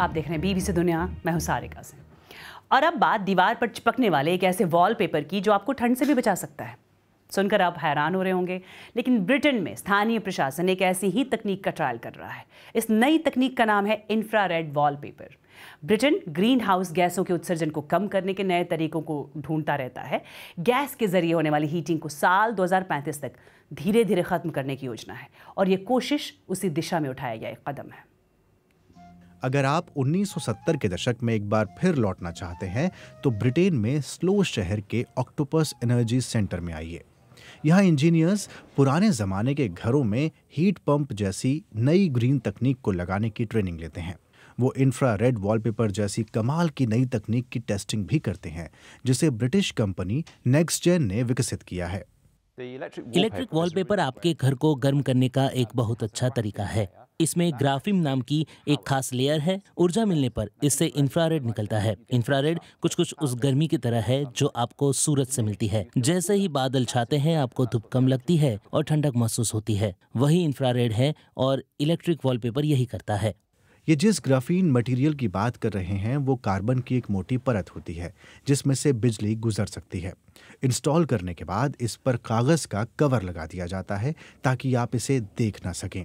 आप देख रहे हैं बीबी से दुनिया मैं हूँ सारिका से और अब बात दीवार पर चिपकने वाले एक ऐसे वॉलपेपर की जो आपको ठंड से भी बचा सकता है सुनकर आप हैरान हो रहे होंगे लेकिन ब्रिटेन में स्थानीय प्रशासन एक ऐसी ही तकनीक का ट्रायल कर रहा है इस नई तकनीक का नाम है infrared wallpaper Britain greenhouse गैसों के उत्सर्जन को कम करने के नए तरीकों को ढूंढता रहता है गैस के जरिए होने वाली हीटिंग को साल 2035 तक धीरे धीरे ख़त्म करने की योजना है और ये कोशिश उसी दिशा में उठाया गया एक कदम है अगर आप 1970 के दशक में एक बार फिर लौटना चाहते हैं तो ब्रिटेन में स्लो शहर के ऑक्टोपस एनर्जी सेंटर में आइए यहाँ इंजीनियर्स पुराने ज़माने के घरों में हीट पंप जैसी नई ग्रीन तकनीक को लगाने की ट्रेनिंग लेते हैं वो इंफ्रा रेड वॉलपेपर जैसी कमाल की नई तकनीक की टेस्टिंग भी करते हैं जिसे ब्रिटिश कंपनी नेक्स्ट जेन ने विकसित किया है इलेक्ट्रिक वॉलपेपर आपके घर को गर्म करने का एक बहुत अच्छा तरीका है इसमें ग्राफिम नाम की एक खास लेयर है ऊर्जा मिलने पर इससे इंफ्रारेड निकलता है इंफ्रारेड कुछ कुछ उस गर्मी की तरह है जो आपको सूरज से मिलती है जैसे ही बादल छाते हैं आपको धूप कम लगती है और ठंडक महसूस होती है वही इंफ्रारेड है और इलेक्ट्रिक वॉलपेपर यही करता है ये जिस ग्राफीन मटेरियल की बात कर रहे हैं वो कार्बन की एक मोटी परत होती है जिसमें से बिजली गुजर सकती है इंस्टॉल करने के बाद इस पर कागज़ का कवर लगा दिया जाता है ताकि आप इसे देख ना सकें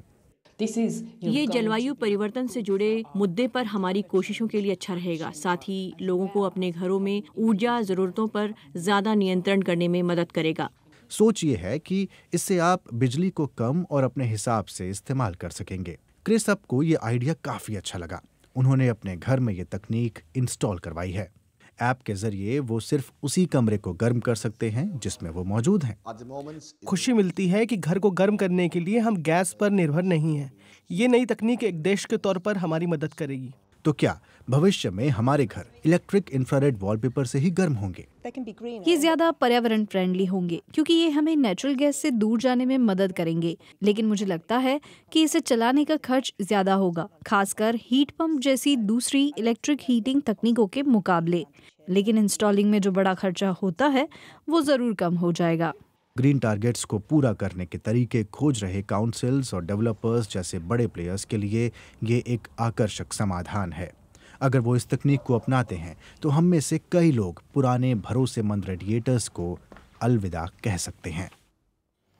ये जलवायु परिवर्तन से जुड़े मुद्दे पर हमारी कोशिशों के लिए अच्छा रहेगा साथ ही लोगों को अपने घरों में ऊर्जा जरूरतों पर ज्यादा नियंत्रण करने में मदद करेगा सोच ये है कि इससे आप बिजली को कम और अपने हिसाब से इस्तेमाल कर सकेंगे क्रिस को ये आइडिया काफी अच्छा लगा उन्होंने अपने घर में ये तकनीक इंस्टॉल करवाई है ऐप के जरिए वो सिर्फ उसी कमरे को गर्म कर सकते हैं जिसमें वो मौजूद हैं। खुशी मिलती है कि घर को गर्म करने के लिए हम गैस पर निर्भर नहीं हैं। ये नई तकनीक एक देश के तौर पर हमारी मदद करेगी तो क्या भविष्य में हमारे घर इलेक्ट्रिक इंफ्रारेड वॉलपेपर से ही गर्म होंगे ये ज्यादा पर्यावरण फ्रेंडली होंगे क्योंकि ये हमें नेचुरल गैस से दूर जाने में मदद करेंगे लेकिन मुझे लगता है कि इसे चलाने का खर्च ज्यादा होगा खासकर हीट पंप जैसी दूसरी इलेक्ट्रिक हीटिंग तकनीकों के मुकाबले लेकिन इंस्टॉलिंग में जो बड़ा खर्चा होता है वो जरूर कम हो जाएगा ग्रीन टारगेट्स को पूरा करने के तरीके खोज रहे काउंसिल्स और डेवलपर्स जैसे बड़े प्लेयर्स के लिए ये एक आकर्षक समाधान है अगर वो इस तकनीक को अपनाते हैं तो हम में से कई लोग पुराने भरोसेमंद रेडिएटर्स को अलविदा कह सकते हैं